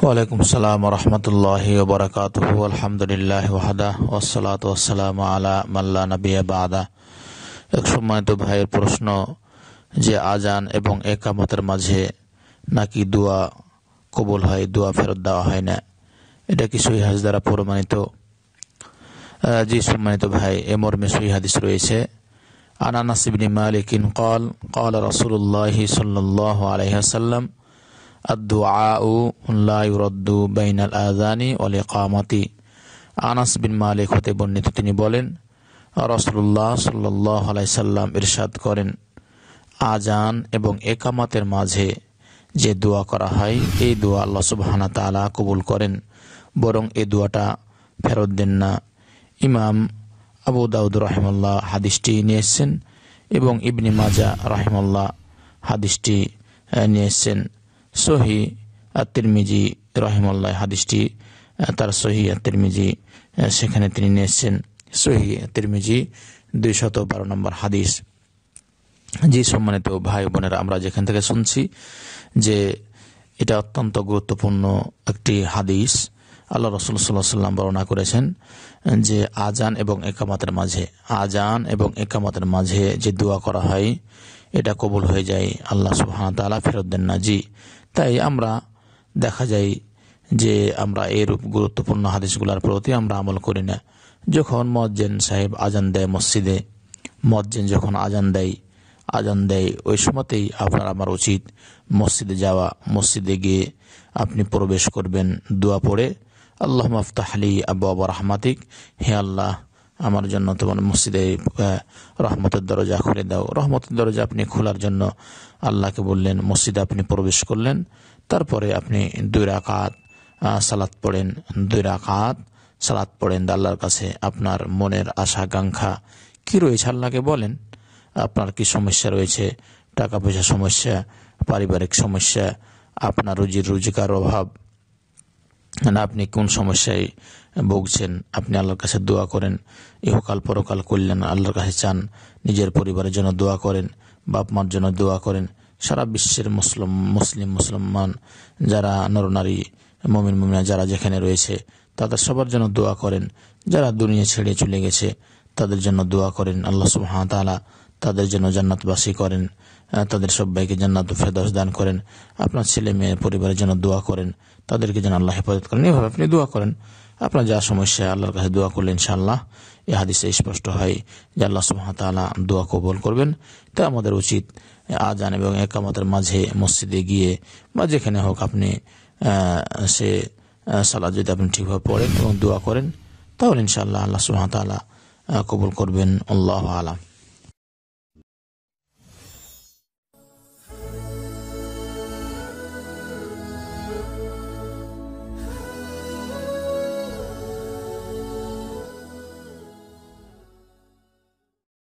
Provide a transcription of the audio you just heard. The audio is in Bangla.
ওয়ালাইকুম আসসালাম রহমতুল্লাহ বরকাত আলহামদুলিল্লাহ ওয়াহাদা ওসালাত ওসালাম আলা মাল্লা নবিয়া বাদা এক সময় তো ভাইয়ের প্রশ্ন যে আজান এবং একামতের মাঝে নাকি দোয়া কবুল হয় দোয়া ফেরত দেওয়া হয় না এটা কি সহিহাজ দ্বারা প্রমাণিত জি সম্মানিত ভাই এ মর্মে সহিহাদিস রয়েছে আনানাসিবিনী মালিকিন কল কল রসুল্লাহ সাল্লাহ আলহাসাল্লাম আদুআরদ্দু বাইনাল আজানি অলে কামতি আনাস বিন মালিক হতে বর্ণিত তিনি বলেন রসুল্লাহ সাল্লাহ আলাইসাল্লাম ইরশাদ করেন আজান এবং একামতের মাঝে যে দোয়া করা হয় এই দোয়া আল্লাহ সুবাহানা তালা কবুল করেন বরং এ দোয়াটা ফেরত দেন না ইমাম আবু দাউদ রহমাল্লাহ হাদিসটি নিয়ে এসছেন এবং ইবনি মাজা রহমাল্লাহ হাদিসটি নিয়ে এসছেন সহি আত্মিরমিজি রহিমাল্লাহ হাদিসটি তার সহি আত্মিরমিজি সেখানে তিনি নিয়ে এসছেন সহি আত্মিরমিজি দুইশত বারো নম্বর হাদিস যে সম্মানিত ভাই বোনেরা আমরা যেখান থেকে শুনছি যে এটা অত্যন্ত গুরুত্বপূর্ণ একটি হাদিস আল্লাহ রসুল সাল্লাহ সাল্লাম বর্ণনা করেছেন যে আজান এবং একামাতের মাঝে আজান এবং একামাতের মাঝে যে দোয়া করা হয় এটা কবুল হয়ে যায় আল্লাহ সুহান তালা ফেরত দেন না জি তাই আমরা দেখা যায় যে আমরা এরূপ গুরুত্বপূর্ণ হাদিসগুলোর প্রতি আমরা আমল করি না যখন মজ্জেন সাহেব আজান দেয় মসজিদে মজ্জেন যখন আজান দেয় আজান দেয় ওই সময়তেই আপনার আমার উচিত মসজিদে যাওয়া মসজিদে গিয়ে আপনি প্রবেশ করবেন দোয়া পড়ে আল্লাহ মফতাহলি আবু আবার রহমাতিক হে আল্লাহ আমার জন্য তোমার মসজিদে রহমতের দরজা খুলে দাও রহমতের দরজা আপনি খোলার জন্য আল্লাহকে বললেন মসজিদে আপনি প্রবেশ করলেন তারপরে আপনি দুই রাকাত সালাত পড়েন দুই রাকাত সালাত পড়েন আল্লাহর কাছে আপনার মনের আশাকাঙ্ক্ষা কি রয়েছে আল্লাহকে বলেন আপনার কি সমস্যা রয়েছে টাকা পয়সা সমস্যা পারিবারিক সমস্যা আপনার রুজির রোজগার অভাব না আপনি কোন সমস্যায় ভুগছেন আপনি আল্লাহর কাছে দোয়া করেন ইহকাল পরকাল কল্যাণ আল্লাহর কাছে চান নিজের পরিবারের জন্য দোয়া করেন বাপ মার জন্য দোয়া করেন সারা বিশ্বের মুসলিম মুসলিম মুসলমান যারা নরনারী মমিন মমিনা যারা যেখানে রয়েছে তাদের সবার জন্য দোয়া করেন যারা দুনিয়া ছেড়ে চলে গেছে তাদের জন্য দোয়া করেন আল্লাহ সুহামতালা তাদের জন্য জান্নাতবাসী করেন তাদের সবাইকে জান্নাত ফেদাস দান করেন আপনার ছেলে মেয়ে পরিবারের জন্য দোয়া করেন তাদেরকে যেন আল্লাহ হেফাজত করেন এভাবে আপনি দোয়া করেন আপনার যা সমস্যা আল্লাহর কাছে দোয়া করলে ইনশাআল্লাহ এ হাদিসে স্পষ্ট হয় যে আল্লাহ সুহামতালা দোয়া কবল করবেন তা আমাদের উচিত আজান এবং একামতের মাঝে মসজিদে গিয়ে বা যেখানে হোক আপনি সে সালাদ যদি আপনি ঠিকভাবে পড়েন এবং দোয়া করেন তাহলে ইনশাআল্লাহ আল্লাহ সুহামতালা কবুল করবেন আল্লাহ আলাম